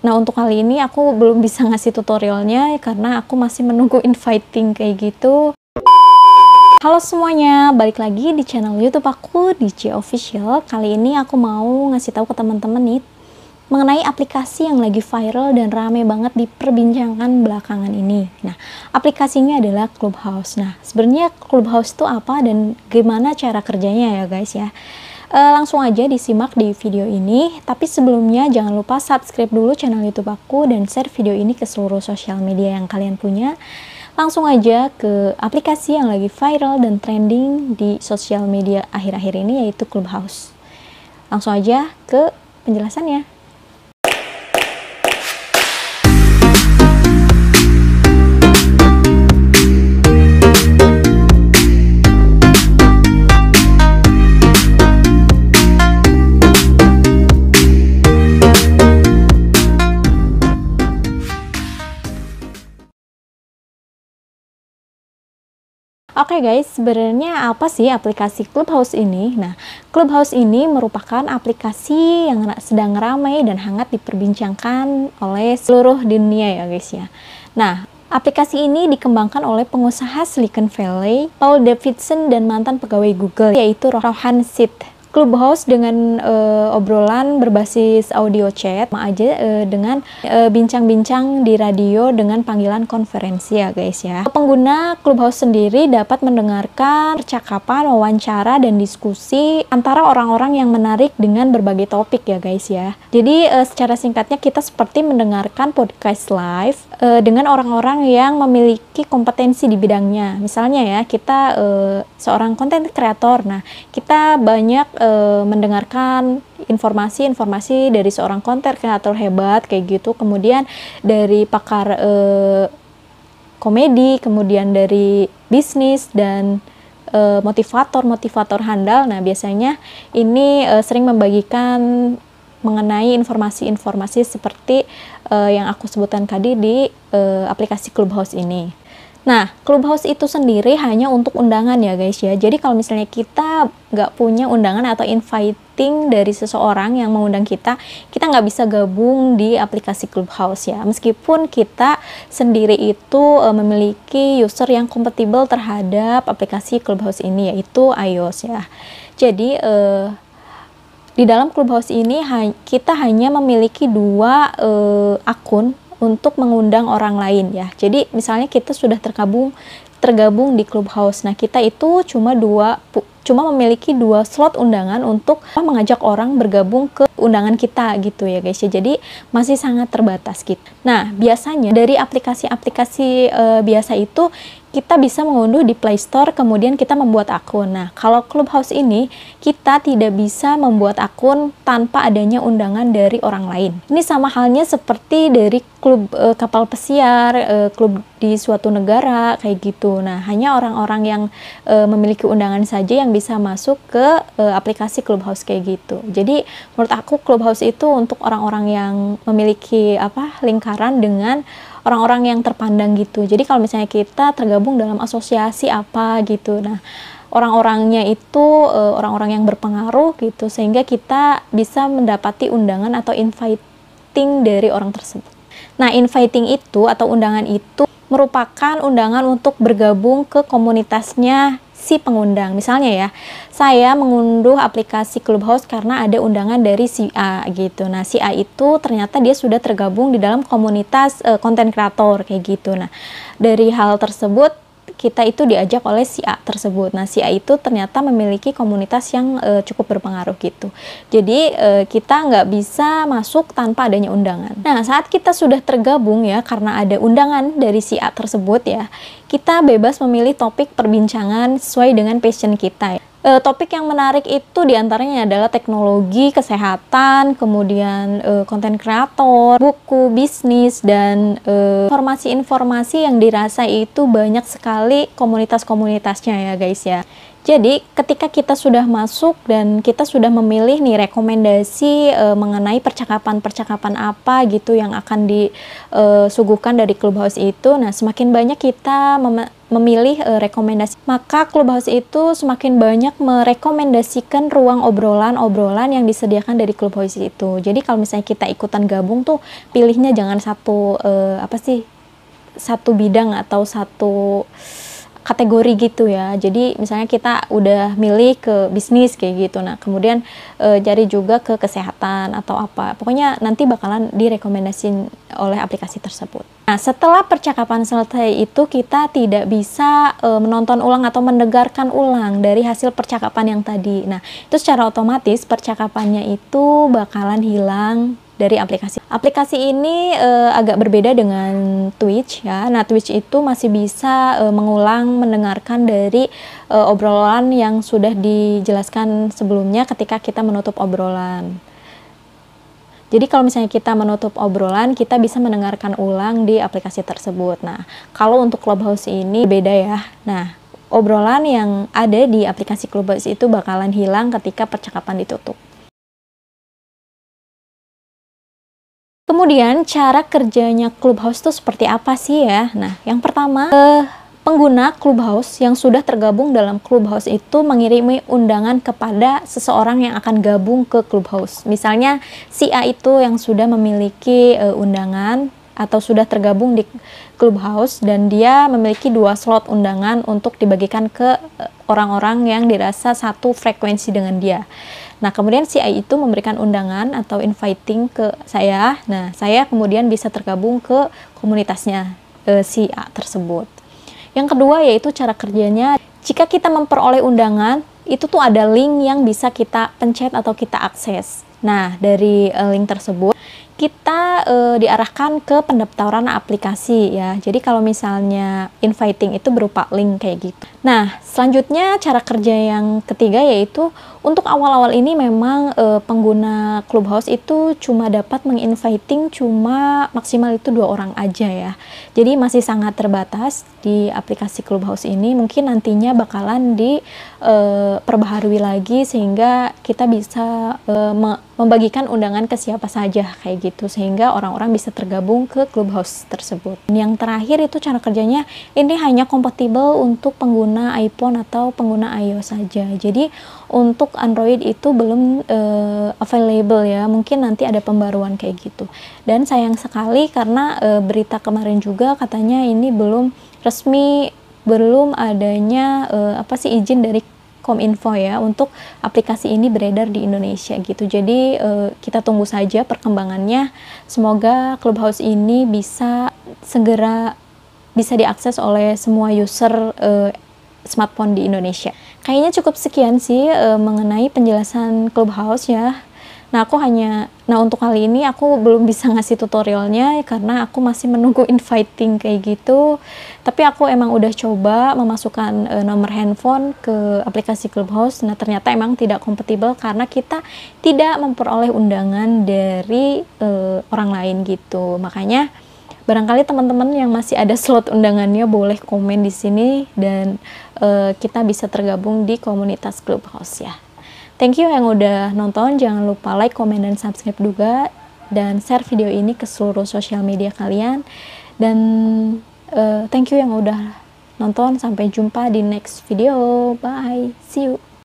Nah untuk kali ini aku belum bisa ngasih tutorialnya karena aku masih menunggu inviting kayak gitu. Halo semuanya, balik lagi di channel YouTube aku DJ Official. Kali ini aku mau ngasih tahu ke teman-teman nih mengenai aplikasi yang lagi viral dan rame banget di perbincangan belakangan ini. Nah, aplikasinya adalah Clubhouse. Nah, sebenarnya Clubhouse itu apa dan gimana cara kerjanya ya guys ya. Uh, langsung aja disimak di video ini. Tapi sebelumnya jangan lupa subscribe dulu channel YouTube aku dan share video ini ke seluruh sosial media yang kalian punya. Langsung aja ke aplikasi yang lagi viral dan trending di sosial media akhir-akhir ini yaitu Clubhouse. Langsung aja ke penjelasannya. Oke okay guys, sebenarnya apa sih aplikasi Clubhouse ini? Nah, Clubhouse ini merupakan aplikasi yang sedang ramai dan hangat diperbincangkan oleh seluruh dunia ya guys ya. Nah, aplikasi ini dikembangkan oleh pengusaha Silicon Valley, Paul Davidson dan mantan pegawai Google yaitu Rohan Sid. Clubhouse dengan uh, obrolan berbasis audio chat sama aja uh, dengan eh, bincang-bincang uh, di radio dengan panggilan konferensi ya guys ya. Pengguna Clubhouse sendiri dapat mendengarkan percakapan, wawancara dan diskusi antara orang-orang yang menarik dengan berbagai topik ya guys ya. Jadi uh, secara singkatnya kita seperti mendengarkan podcast live uh, dengan orang-orang yang memiliki kompetensi di bidangnya. Misalnya ya kita uh, seorang content creator Nah, kita banyak e, mendengarkan informasi-informasi dari seorang konten kreator hebat kayak gitu, kemudian dari pakar e, komedi, kemudian dari bisnis dan eh, motivator-motivator handal. Nah, biasanya ini sering membagikan mengenai informasi-informasi seperti e, yang aku sebutkan tadi di e, aplikasi Clubhouse ini. Nah, Clubhouse itu sendiri hanya untuk undangan ya guys ya. Jadi kalau misalnya kita nggak punya undangan atau inviting dari seseorang yang mengundang kita, kita nggak bisa gabung di aplikasi Clubhouse ya. Meskipun kita sendiri itu eh, memiliki user yang kompatibel terhadap aplikasi Clubhouse ini yaitu iOS ya. Jadi e, di dalam Clubhouse ini kita hanya memiliki dua e, akun untuk mengundang orang lain ya. Jadi misalnya kita sudah tergabung tergabung di clubhouse. Nah, kita itu cuma dua cuma memiliki dua slot undangan untuk mengajak orang bergabung ke undangan kita gitu ya guys ya jadi masih sangat terbatas gitu nah biasanya dari aplikasi-aplikasi uh, biasa itu kita bisa mengunduh di Play Store kemudian kita membuat akun. Nah, kalau Clubhouse ini kita tidak bisa membuat akun tanpa adanya undangan dari orang lain. Ini sama halnya seperti dari klub e, kapal pesiar, e, klub di suatu negara kayak gitu. Nah, hanya orang-orang yang e, memiliki undangan saja yang bisa masuk ke e, aplikasi Clubhouse kayak gitu. Jadi, menurut aku Clubhouse itu untuk orang-orang yang memiliki apa lingkaran dengan orang-orang yang terpandang gitu. Jadi kalau misalnya kita tergabung dalam asosiasi apa gitu. Nah, orang-orangnya itu uh, orang-orang yang berpengaruh gitu sehingga kita bisa mendapati undangan atau inviting dari orang tersebut. Nah, inviting itu atau undangan itu merupakan undangan untuk bergabung ke komunitasnya si pengundang. Misalnya ya, saya mengunduh aplikasi Clubhouse karena ada undangan dari si A gitu. Nah, si A itu ternyata dia sudah tergabung di dalam komunitas eh, konten uh, kreator kayak gitu. Nah, dari hal tersebut kita itu diajak oleh si A tersebut. Nah, si A itu ternyata memiliki komunitas yang e, cukup berpengaruh gitu. Jadi e, kita nggak bisa masuk tanpa adanya undangan. Nah, saat kita sudah tergabung ya karena ada undangan dari si A tersebut ya, kita bebas memilih topik perbincangan sesuai dengan passion kita e, topik yang menarik itu diantaranya adalah teknologi, kesehatan, kemudian e, konten kreator, buku, bisnis, dan eh, informasi-informasi yang dirasa itu banyak sekali komunitas-komunitasnya ya guys ya. Jadi ketika kita sudah masuk dan kita sudah memilih nih rekomendasi e, mengenai percakapan-percakapan apa gitu yang akan disuguhkan eh, dari clubhouse itu, nah semakin banyak kita mem memilih e, rekomendasi, maka clubhouse itu semakin banyak merekomendasikan ruang obrolan-obrolan yang disediakan dari clubhouse itu. Jadi kalau misalnya kita ikutan gabung tuh pilihnya jangan satu e, apa sih satu bidang atau satu kategori gitu ya. Jadi misalnya kita udah milih ke bisnis kayak gitu. Nah, kemudian e, eh, cari juga ke kesehatan atau apa. Pokoknya nanti bakalan direkomendasin oleh aplikasi tersebut. Nah, setelah percakapan selesai itu kita tidak bisa e, menonton ulang atau mendengarkan ulang dari hasil percakapan yang tadi. Nah, itu secara otomatis percakapannya itu bakalan hilang dari aplikasi. Aplikasi ini uh, agak berbeda dengan Twitch ya. Nah, Twitch itu masih bisa uh, mengulang mendengarkan dari uh, obrolan yang sudah dijelaskan sebelumnya ketika kita menutup obrolan. Jadi kalau misalnya kita menutup obrolan, kita bisa mendengarkan ulang di aplikasi tersebut. Nah, kalau untuk Clubhouse ini beda ya. Nah, obrolan yang ada di aplikasi Clubhouse itu bakalan hilang ketika percakapan ditutup. Kemudian cara kerjanya Clubhouse itu seperti apa sih ya? Nah, yang pertama, eh, pengguna Clubhouse yang sudah tergabung dalam Clubhouse itu mengirimi undangan kepada seseorang yang akan gabung ke Clubhouse. Misalnya si A itu yang sudah memiliki eh, undangan atau sudah tergabung di Clubhouse dan dia memiliki dua slot undangan untuk dibagikan ke eh, orang-orang yang dirasa satu frekuensi dengan dia. Nah, kemudian CI itu memberikan undangan atau inviting ke saya. Nah, saya kemudian bisa tergabung ke komunitasnya e, eh, CI tersebut. Yang kedua yaitu cara kerjanya. Jika kita memperoleh undangan, itu tuh ada link yang bisa kita pencet atau kita akses. Nah, dari e, link tersebut kita e, diarahkan ke pendaftaran aplikasi ya. Jadi kalau misalnya inviting itu berupa link kayak gitu. Nah, selanjutnya cara kerja yang ketiga yaitu untuk awal-awal ini memang e, pengguna Clubhouse itu cuma dapat menginviting cuma maksimal itu dua orang aja ya. Jadi masih sangat terbatas di aplikasi Clubhouse ini. Mungkin nantinya bakalan diperbaharui eh, e, lagi sehingga kita bisa e, me membagikan undangan ke siapa saja kayak gitu sehingga orang-orang bisa tergabung ke Clubhouse tersebut. Yang terakhir itu cara kerjanya ini hanya kompatibel untuk pengguna iPhone atau pengguna iOS saja. Jadi untuk untuk Android itu belum uh, available ya. Mungkin nanti ada pembaruan kayak gitu. Dan sayang sekali karena uh, berita kemarin juga katanya ini belum resmi belum adanya uh, apa sih izin dari Kominfo ya untuk aplikasi ini beredar di Indonesia gitu. Jadi uh, kita tunggu saja perkembangannya. Semoga Clubhouse ini bisa segera bisa diakses oleh semua user uh, smartphone di Indonesia. Kayaknya cukup sekian sih e, mengenai penjelasan Clubhouse ya. Nah, aku hanya nah untuk kali ini aku belum bisa ngasih tutorialnya karena aku masih menunggu inviting kayak gitu. Tapi aku emang udah coba memasukkan e, nomor handphone ke aplikasi Clubhouse. Nah, ternyata emang tidak kompatibel karena kita tidak memperoleh undangan dari e, orang lain gitu. Makanya barangkali teman-teman yang masih ada slot undangannya boleh komen di sini dan uh, kita bisa tergabung di komunitas Clubhouse ya. Thank you yang udah nonton, jangan lupa like, komen, dan subscribe juga dan share video ini ke seluruh sosial media kalian dan uh, thank you yang udah nonton sampai jumpa di next video bye see you